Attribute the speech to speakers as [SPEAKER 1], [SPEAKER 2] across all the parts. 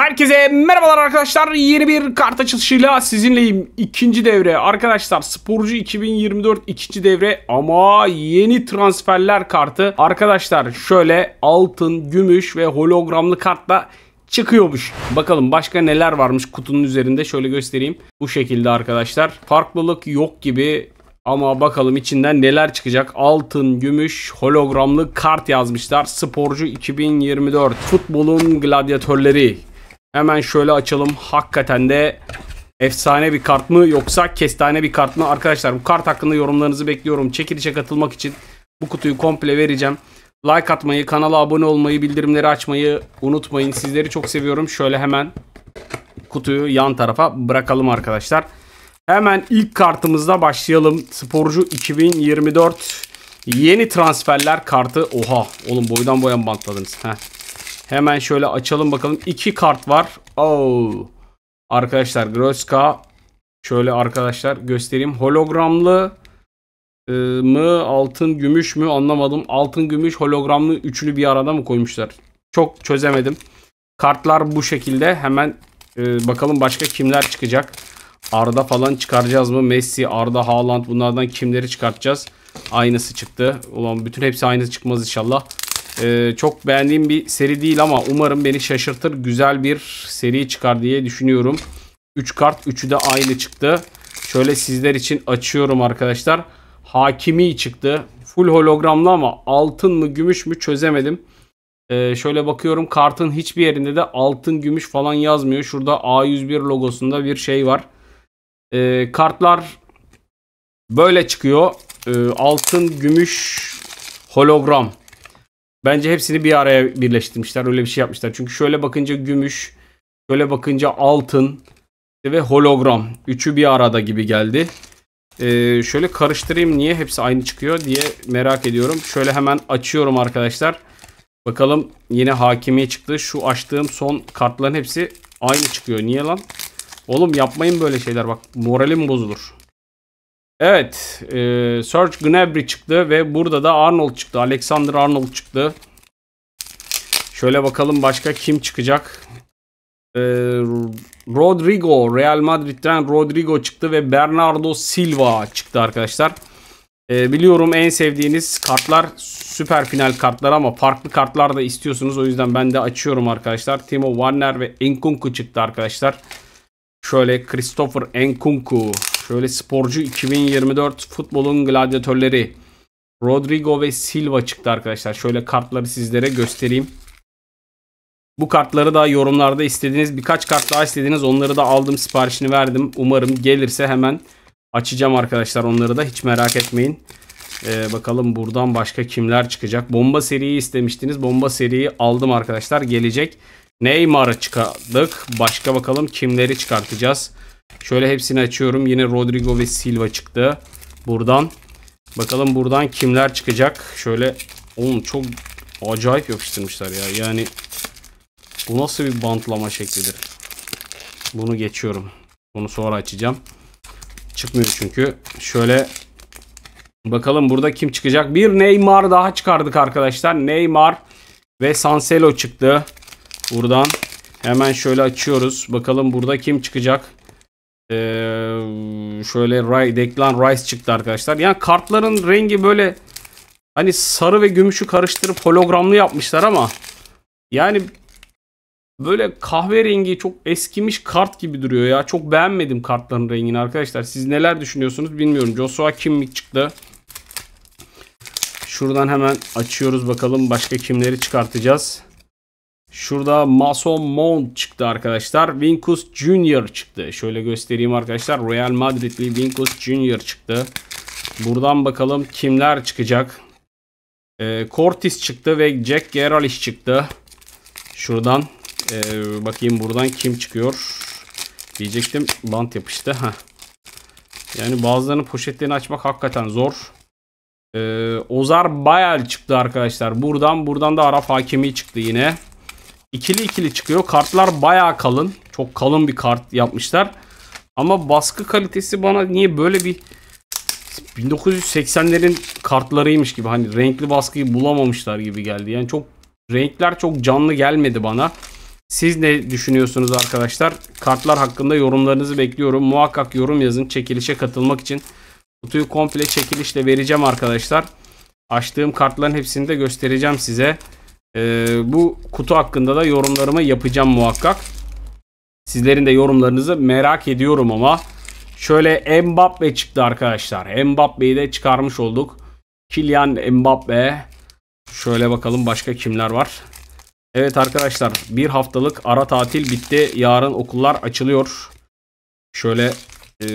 [SPEAKER 1] Herkese merhabalar arkadaşlar. Yeni bir kart açılışıyla sizinleyim. ikinci devre arkadaşlar sporcu 2024 ikinci devre ama yeni transferler kartı. Arkadaşlar şöyle altın, gümüş ve hologramlı kartla çıkıyormuş. Bakalım başka neler varmış kutunun üzerinde şöyle göstereyim. Bu şekilde arkadaşlar. Farklılık yok gibi ama bakalım içinden neler çıkacak. Altın, gümüş, hologramlı kart yazmışlar. Sporcu 2024. Futbolun gladyatörleri Hemen şöyle açalım. Hakikaten de efsane bir kart mı yoksa kestane bir kart mı? Arkadaşlar bu kart hakkında yorumlarınızı bekliyorum. Çekilişe katılmak için bu kutuyu komple vereceğim. Like atmayı, kanala abone olmayı, bildirimleri açmayı unutmayın. Sizleri çok seviyorum. Şöyle hemen kutuyu yan tarafa bırakalım arkadaşlar. Hemen ilk kartımızla başlayalım. Sporcu 2024 yeni transferler kartı. Oha oğlum boydan boya bantladınız. Heh. Hemen şöyle açalım bakalım. İki kart var. Oo. Oh. Arkadaşlar Groska. Şöyle arkadaşlar göstereyim. Hologramlı e, mı altın gümüş mü anlamadım. Altın gümüş hologramlı üçlü bir arada mı koymuşlar? Çok çözemedim. Kartlar bu şekilde. Hemen e, bakalım başka kimler çıkacak. Arda falan çıkaracağız mı? Messi, Arda, Haaland bunlardan kimleri çıkartacağız? Aynısı çıktı. Ulan bütün hepsi aynısı çıkmaz inşallah. Ee, çok beğendiğim bir seri değil ama umarım beni şaşırtır. Güzel bir seri çıkar diye düşünüyorum. 3 kart 3'ü de aynı çıktı. Şöyle sizler için açıyorum arkadaşlar. Hakimi çıktı. Full hologramlı ama altın mı gümüş mü çözemedim. Ee, şöyle bakıyorum kartın hiçbir yerinde de altın gümüş falan yazmıyor. Şurada A101 logosunda bir şey var. Ee, kartlar böyle çıkıyor. Ee, altın gümüş hologram. Bence hepsini bir araya birleştirmişler. Öyle bir şey yapmışlar. Çünkü şöyle bakınca gümüş, şöyle bakınca altın ve hologram. Üçü bir arada gibi geldi. Ee, şöyle karıştırayım niye hepsi aynı çıkıyor diye merak ediyorum. Şöyle hemen açıyorum arkadaşlar. Bakalım yine hakimiye çıktı. Şu açtığım son kartların hepsi aynı çıkıyor. Niye lan? Oğlum yapmayın böyle şeyler bak moralim bozulur. Evet. E, Serge Gnabry çıktı ve burada da Arnold çıktı. Alexander Arnold çıktı. Şöyle bakalım başka kim çıkacak. E, Rodrigo. Real Madrid'den Rodrigo çıktı ve Bernardo Silva çıktı arkadaşlar. E, biliyorum en sevdiğiniz kartlar süper final kartlar ama farklı kartlar da istiyorsunuz. O yüzden ben de açıyorum arkadaşlar. Timo Werner ve Enkunku çıktı arkadaşlar. Şöyle Christopher Enkunku. Şöyle sporcu 2024 futbolun gladyatörleri. Rodrigo ve Silva çıktı arkadaşlar. Şöyle kartları sizlere göstereyim. Bu kartları da yorumlarda istediğiniz birkaç kart daha istediniz. Onları da aldım siparişini verdim. Umarım gelirse hemen açacağım arkadaşlar onları da hiç merak etmeyin. Ee, bakalım buradan başka kimler çıkacak. Bomba seriyi istemiştiniz. Bomba seriyi aldım arkadaşlar. Gelecek. Neymar'ı çıkardık. Başka bakalım kimleri çıkartacağız. Şöyle hepsini açıyorum. Yine Rodrigo ve Silva çıktı. Buradan. Bakalım buradan kimler çıkacak. Şöyle oğlum çok acayip yapıştırmışlar ya. Yani bu nasıl bir bantlama şeklidir. Bunu geçiyorum. Bunu sonra açacağım. Çıkmıyor çünkü. Şöyle bakalım burada kim çıkacak. Bir Neymar daha çıkardık arkadaşlar. Neymar ve Cancelo çıktı. Buradan hemen şöyle açıyoruz. Bakalım burada kim çıkacak. Ee, şöyle Declan Rice çıktı arkadaşlar. Yani kartların rengi böyle hani sarı ve gümüşü karıştırıp hologramlı yapmışlar ama yani böyle kahverengi çok eskimiş kart gibi duruyor ya. Çok beğenmedim kartların rengini arkadaşlar. Siz neler düşünüyorsunuz bilmiyorum. Joshua Kimmich çıktı. Şuradan hemen açıyoruz bakalım başka kimleri çıkartacağız. Şurada Mason Mount çıktı arkadaşlar. Vinkus Junior çıktı. Şöyle göstereyim arkadaşlar. Real Madrid'li Vinkus Junior çıktı. Buradan bakalım kimler çıkacak. E, Cortis çıktı ve Jack Grealish çıktı. Şuradan e, bakayım buradan kim çıkıyor. Diyecektim bant yapıştı. Heh. Yani bazılarının poşetlerini açmak hakikaten zor. E, Ozar Bayal çıktı arkadaşlar. Buradan buradan da Arap Hakimi çıktı yine. İkili ikili çıkıyor. Kartlar baya kalın. Çok kalın bir kart yapmışlar. Ama baskı kalitesi bana niye böyle bir 1980'lerin kartlarıymış gibi hani renkli baskıyı bulamamışlar gibi geldi. Yani çok renkler çok canlı gelmedi bana. Siz ne düşünüyorsunuz arkadaşlar? Kartlar hakkında yorumlarınızı bekliyorum. Muhakkak yorum yazın çekilişe katılmak için. Kutuyu komple çekilişle vereceğim arkadaşlar. Açtığım kartların hepsini de göstereceğim size. Ee, bu kutu hakkında da yorumlarımı yapacağım muhakkak. Sizlerin de yorumlarınızı merak ediyorum ama. Şöyle Mbappe çıktı arkadaşlar. Mbappe'yi de çıkarmış olduk. Kylian Mbappe. Şöyle bakalım başka kimler var. Evet arkadaşlar bir haftalık ara tatil bitti. Yarın okullar açılıyor. Şöyle e,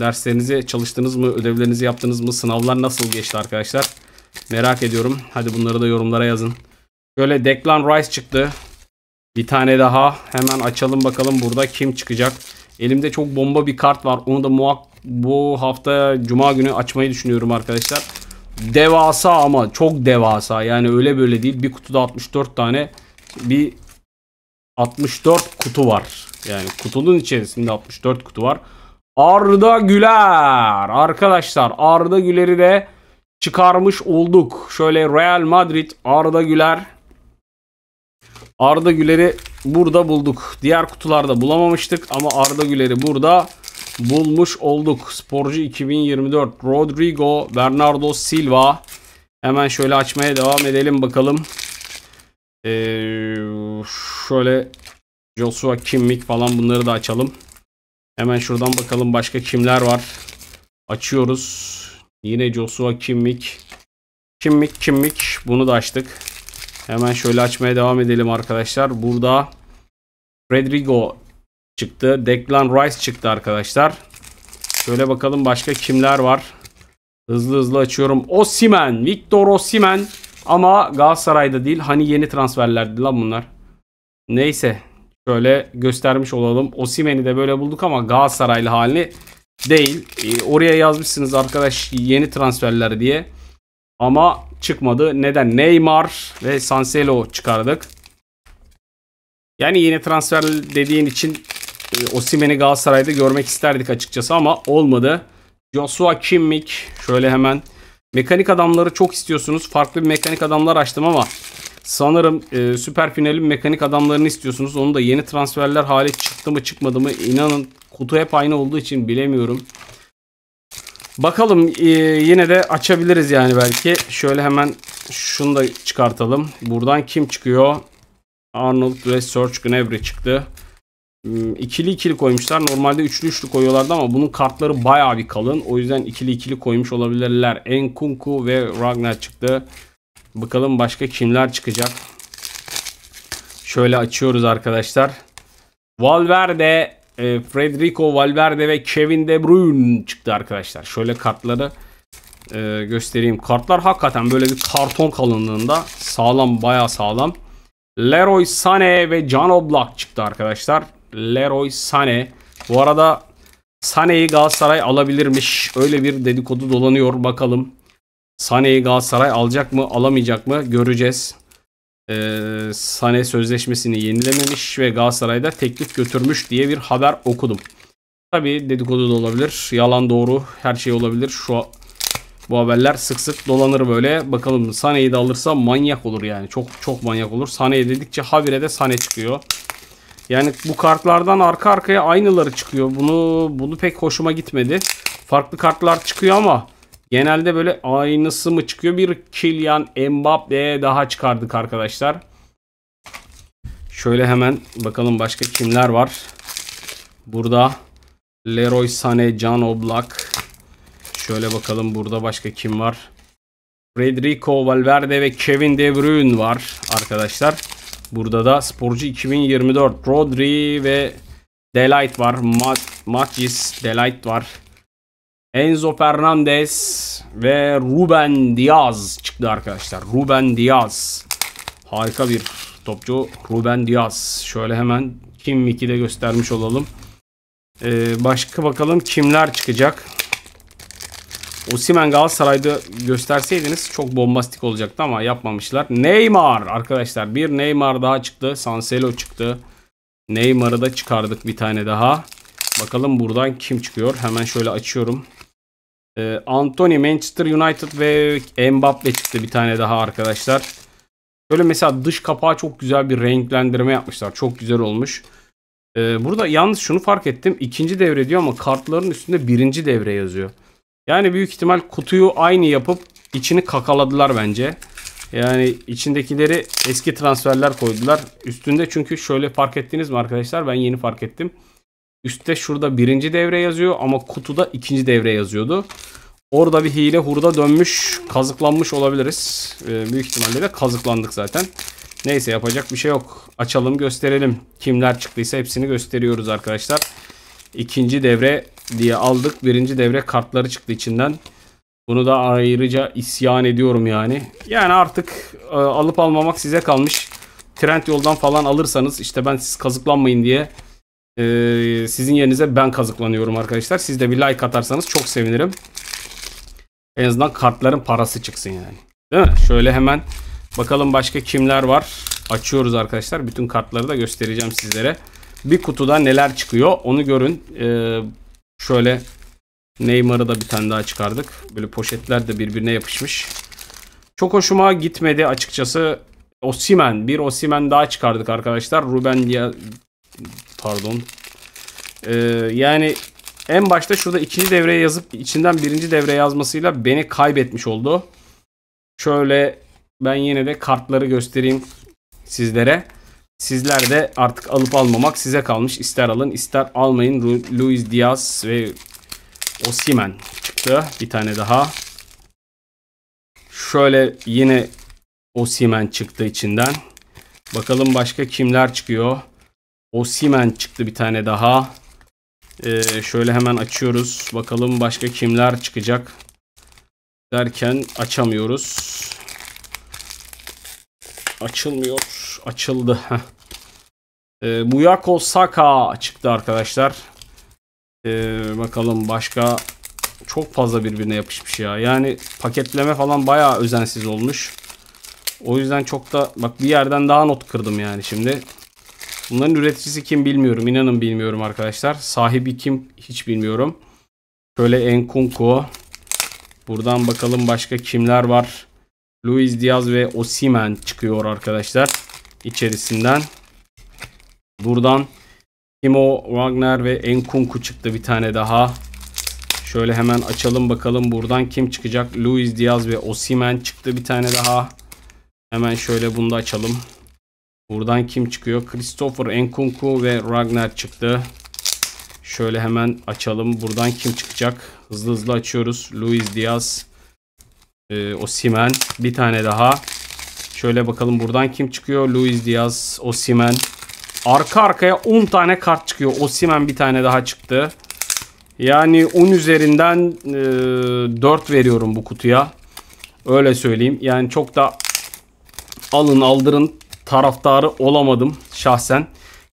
[SPEAKER 1] derslerinizi çalıştınız mı? Ödevlerinizi yaptınız mı? Sınavlar nasıl geçti arkadaşlar? Merak ediyorum. Hadi bunları da yorumlara yazın. Şöyle Declan Rice çıktı. Bir tane daha. Hemen açalım bakalım burada kim çıkacak. Elimde çok bomba bir kart var. Onu da muhak bu hafta cuma günü açmayı düşünüyorum arkadaşlar. Devasa ama çok devasa. Yani öyle böyle değil. Bir kutuda 64 tane bir 64 kutu var. Yani kutunun içerisinde 64 kutu var. Arda Güler. Arkadaşlar Arda Güler'i de çıkarmış olduk. Şöyle Real Madrid Arda Güler Arda Güler'i burada bulduk. Diğer kutularda bulamamıştık ama Arda Güler'i burada bulmuş olduk. Sporcu 2024 Rodrigo Bernardo Silva. Hemen şöyle açmaya devam edelim bakalım. Ee, şöyle Joshua Kimmich falan bunları da açalım. Hemen şuradan bakalım başka kimler var. Açıyoruz. Yine Joshua Kimmich. Kimmich Kimmich bunu da açtık. Hemen şöyle açmaya devam edelim arkadaşlar. Burada Rodrigo çıktı. Declan Rice çıktı arkadaşlar. Şöyle bakalım başka kimler var. Hızlı hızlı açıyorum. Osimen. Victor Osimen. Ama Galatasaray'da değil. Hani yeni transferlerdi lan bunlar. Neyse. Şöyle göstermiş olalım. Osimen'i de böyle bulduk ama Galatasaraylı halini değil. E, oraya yazmışsınız arkadaş yeni transferler diye. Ama çıkmadı. Neden? Neymar ve Cancelo çıkardık. Yani yeni transfer dediğin için e, Osimen'i Galatasaray'da görmek isterdik açıkçası ama olmadı. Joshua Kimmich şöyle hemen mekanik adamları çok istiyorsunuz. Farklı bir mekanik adamlar açtım ama sanırım e, süper finalin mekanik adamlarını istiyorsunuz. Onu da yeni transferler hale çıktı mı çıkmadı mı inanın kutu hep aynı olduğu için bilemiyorum. Bakalım e, yine de açabiliriz yani belki. Şöyle hemen şunu da çıkartalım. Buradan kim çıkıyor? Arnold Research Gnabry çıktı. Hmm, ikili ikili koymuşlar. Normalde üçlü üçlü koyuyorlardı ama bunun kartları bayağı bir kalın. O yüzden ikili ikili koymuş olabilirler. Enkunku ve Ragnar çıktı. Bakalım başka kimler çıkacak. Şöyle açıyoruz arkadaşlar. Valverde e, Federico Valverde ve Kevin De Bruyne çıktı arkadaşlar. Şöyle kartları e, göstereyim. Kartlar hakikaten böyle bir karton kalınlığında sağlam baya sağlam. Leroy Sané ve Can Oblak çıktı arkadaşlar. Leroy Sané. Bu arada Sané'yi Galatasaray alabilirmiş. Öyle bir dedikodu dolanıyor bakalım. Sané'yi Galatasaray alacak mı alamayacak mı göreceğiz e, ee, Sane sözleşmesini yenilememiş ve Galatasaray'da teklif götürmüş diye bir haber okudum. Tabi dedikodu da olabilir. Yalan doğru her şey olabilir. Şu bu haberler sık sık dolanır böyle. Bakalım Sane'yi de alırsa manyak olur yani. Çok çok manyak olur. Sane'ye dedikçe habire de Sane çıkıyor. Yani bu kartlardan arka arkaya aynıları çıkıyor. Bunu bunu pek hoşuma gitmedi. Farklı kartlar çıkıyor ama Genelde böyle aynısı mı çıkıyor? Bir Kylian Mbappe daha çıkardık arkadaşlar. Şöyle hemen bakalım başka kimler var. Burada Leroy Sané, Can Oblak. Şöyle bakalım burada başka kim var. Federico Valverde ve Kevin De Bruyne var arkadaşlar. Burada da sporcu 2024 Rodri ve Delight var. Matis Delight var. Enzo Fernandez ve Ruben Diaz çıktı arkadaşlar. Ruben Diaz. Harika bir topçu Ruben Diaz. Şöyle hemen Kim Wiki'de göstermiş olalım. Ee, başka bakalım kimler çıkacak. Osimen Galatasaray'da gösterseydiniz çok bombastik olacaktı ama yapmamışlar. Neymar arkadaşlar bir Neymar daha çıktı. Cancelo çıktı. Neymar'ı da çıkardık bir tane daha. Bakalım buradan kim çıkıyor. Hemen şöyle açıyorum. E, Anthony Manchester United ve Mbappe çıktı bir tane daha arkadaşlar. Böyle mesela dış kapağı çok güzel bir renklendirme yapmışlar. Çok güzel olmuş. E, burada yalnız şunu fark ettim. ikinci devre diyor ama kartların üstünde birinci devre yazıyor. Yani büyük ihtimal kutuyu aynı yapıp içini kakaladılar bence. Yani içindekileri eski transferler koydular. Üstünde çünkü şöyle fark ettiniz mi arkadaşlar? Ben yeni fark ettim. Üstte şurada birinci devre yazıyor ama kutuda ikinci devre yazıyordu. Orada bir hile hurda dönmüş, kazıklanmış olabiliriz. Ee, büyük ihtimalle de kazıklandık zaten. Neyse yapacak bir şey yok. Açalım gösterelim. Kimler çıktıysa hepsini gösteriyoruz arkadaşlar. İkinci devre diye aldık. Birinci devre kartları çıktı içinden. Bunu da ayrıca isyan ediyorum yani. Yani artık e, alıp almamak size kalmış. Trend yoldan falan alırsanız işte ben siz kazıklanmayın diye ee, sizin yerinize ben kazıklanıyorum arkadaşlar. Siz de bir like atarsanız çok sevinirim. En azından kartların parası çıksın yani. Değil mi? Şöyle hemen bakalım başka kimler var. Açıyoruz arkadaşlar. Bütün kartları da göstereceğim sizlere. Bir kutuda neler çıkıyor onu görün. Ee, şöyle Neymar'ı da bir tane daha çıkardık. Böyle poşetler de birbirine yapışmış. Çok hoşuma gitmedi açıkçası. Osimen. Bir Osimen daha çıkardık arkadaşlar. Ruben ya pardon. Ee, yani en başta şurada ikinci devreye yazıp içinden birinci devre yazmasıyla beni kaybetmiş oldu. Şöyle ben yine de kartları göstereyim sizlere. Sizler de artık alıp almamak size kalmış. İster alın ister almayın. Luis Diaz ve Osimen çıktı. Bir tane daha. Şöyle yine Osimen çıktı içinden. Bakalım başka kimler çıkıyor. Osimen çıktı bir tane daha. Ee, şöyle hemen açıyoruz. Bakalım başka kimler çıkacak. Derken açamıyoruz. Açılmıyor. Açıldı. ee, Buyako Saka çıktı arkadaşlar. Ee, bakalım başka çok fazla birbirine yapışmış ya. Yani paketleme falan bayağı özensiz olmuş. O yüzden çok da bak bir yerden daha not kırdım yani şimdi. Bunların üreticisi kim bilmiyorum. İnanın bilmiyorum arkadaşlar. Sahibi kim hiç bilmiyorum. Şöyle Enkunku. Buradan bakalım başka kimler var. Luis Diaz ve Osimen çıkıyor arkadaşlar. içerisinden. Buradan Timo Wagner ve Enkunku çıktı bir tane daha. Şöyle hemen açalım bakalım buradan kim çıkacak. Luis Diaz ve Osimen çıktı bir tane daha. Hemen şöyle bunu da açalım. Buradan kim çıkıyor? Christopher Enkunku ve Ragnar çıktı. Şöyle hemen açalım. Buradan kim çıkacak? Hızlı hızlı açıyoruz. Luis Diaz. E, Osimen. Bir tane daha. Şöyle bakalım buradan kim çıkıyor? Luis Diaz. Osimen. Arka arkaya 10 tane kart çıkıyor. Osimen bir tane daha çıktı. Yani 10 üzerinden e, 4 veriyorum bu kutuya. Öyle söyleyeyim. Yani çok da alın aldırın taraftarı olamadım şahsen.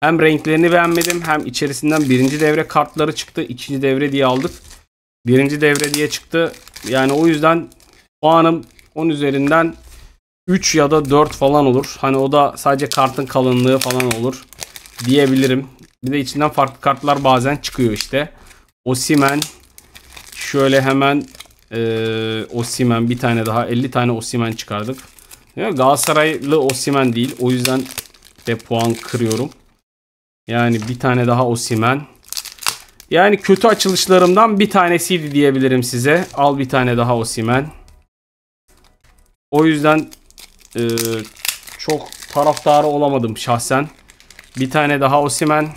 [SPEAKER 1] Hem renklerini beğenmedim hem içerisinden birinci devre kartları çıktı. ikinci devre diye aldık. Birinci devre diye çıktı. Yani o yüzden puanım 10 üzerinden 3 ya da 4 falan olur. Hani o da sadece kartın kalınlığı falan olur diyebilirim. Bir de içinden farklı kartlar bazen çıkıyor işte. Osimen şöyle hemen e, Osimen bir tane daha 50 tane Osimen çıkardık. Galatasaraylı Osimen değil. O yüzden de puan kırıyorum. Yani bir tane daha Osimen. Yani kötü açılışlarımdan bir tanesiydi diyebilirim size. Al bir tane daha Osimen. O yüzden e, çok taraftarı olamadım şahsen. Bir tane daha Osimen.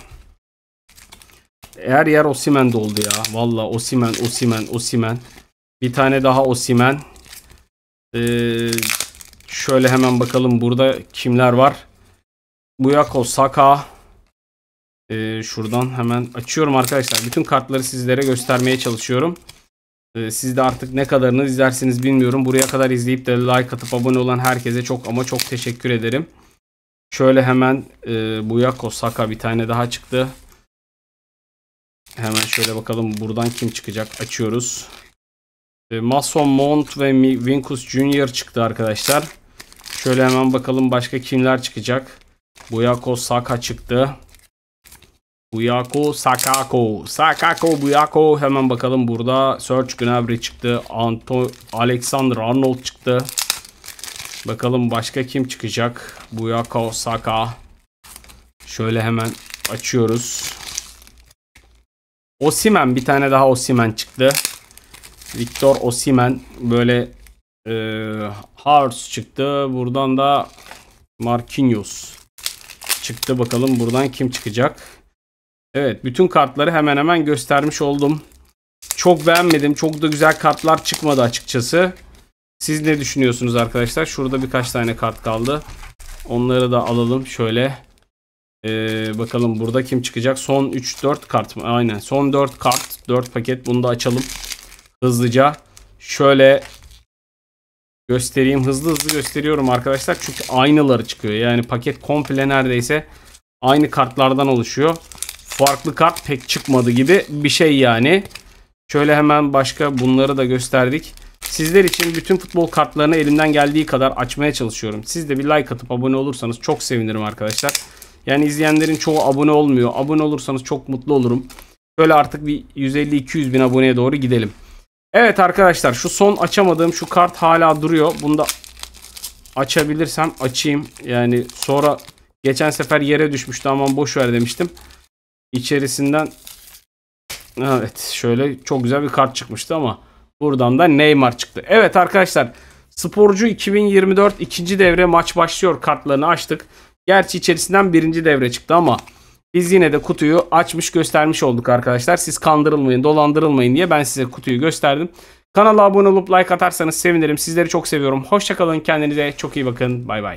[SPEAKER 1] Her yer Osimen doldu ya. Valla Osimen, Osimen, Osimen. Bir tane daha Osimen. Ee, Şöyle hemen bakalım burada kimler var. Buyako, Saka. Ee, şuradan hemen açıyorum arkadaşlar. Bütün kartları sizlere göstermeye çalışıyorum. Ee, siz de artık ne kadarını izlersiniz bilmiyorum. Buraya kadar izleyip de like atıp abone olan herkese çok ama çok teşekkür ederim. Şöyle hemen e, Buyako, Saka bir tane daha çıktı. Hemen şöyle bakalım buradan kim çıkacak. Açıyoruz. Ee, Mason Mount ve Vinkus Junior çıktı arkadaşlar. Şöyle hemen bakalım başka kimler çıkacak. Buyako Saka çıktı. Buyako Sakako. Sakako Buyako. Hemen bakalım burada Serge Gnabry çıktı. Anto Alexander Arnold çıktı. Bakalım başka kim çıkacak. Buyako Saka. Şöyle hemen açıyoruz. Osimen bir tane daha Osimen çıktı. Victor Osimen böyle e, Harz çıktı. Buradan da Marquinhos çıktı. Bakalım buradan kim çıkacak? Evet bütün kartları hemen hemen göstermiş oldum. Çok beğenmedim. Çok da güzel kartlar çıkmadı açıkçası. Siz ne düşünüyorsunuz arkadaşlar? Şurada birkaç tane kart kaldı. Onları da alalım şöyle. Ee, bakalım burada kim çıkacak? Son 3-4 kart mı? Aynen son 4 kart. 4 paket bunu da açalım hızlıca. Şöyle göstereyim. Hızlı hızlı gösteriyorum arkadaşlar. Çünkü aynıları çıkıyor. Yani paket komple neredeyse aynı kartlardan oluşuyor. Farklı kart pek çıkmadı gibi bir şey yani. Şöyle hemen başka bunları da gösterdik. Sizler için bütün futbol kartlarını elimden geldiği kadar açmaya çalışıyorum. Siz de bir like atıp abone olursanız çok sevinirim arkadaşlar. Yani izleyenlerin çoğu abone olmuyor. Abone olursanız çok mutlu olurum. Böyle artık bir 150-200 bin aboneye doğru gidelim. Evet arkadaşlar şu son açamadığım şu kart hala duruyor. Bunu da açabilirsem açayım. Yani sonra geçen sefer yere düşmüştü ama boş ver demiştim. İçerisinden evet şöyle çok güzel bir kart çıkmıştı ama buradan da Neymar çıktı. Evet arkadaşlar Sporcu 2024 ikinci devre maç başlıyor kartlarını açtık. Gerçi içerisinden birinci devre çıktı ama biz yine de kutuyu açmış göstermiş olduk arkadaşlar. Siz kandırılmayın, dolandırılmayın diye ben size kutuyu gösterdim. Kanala abone olup like atarsanız sevinirim. Sizleri çok seviyorum. Hoşçakalın. Kendinize çok iyi bakın. Bay bay.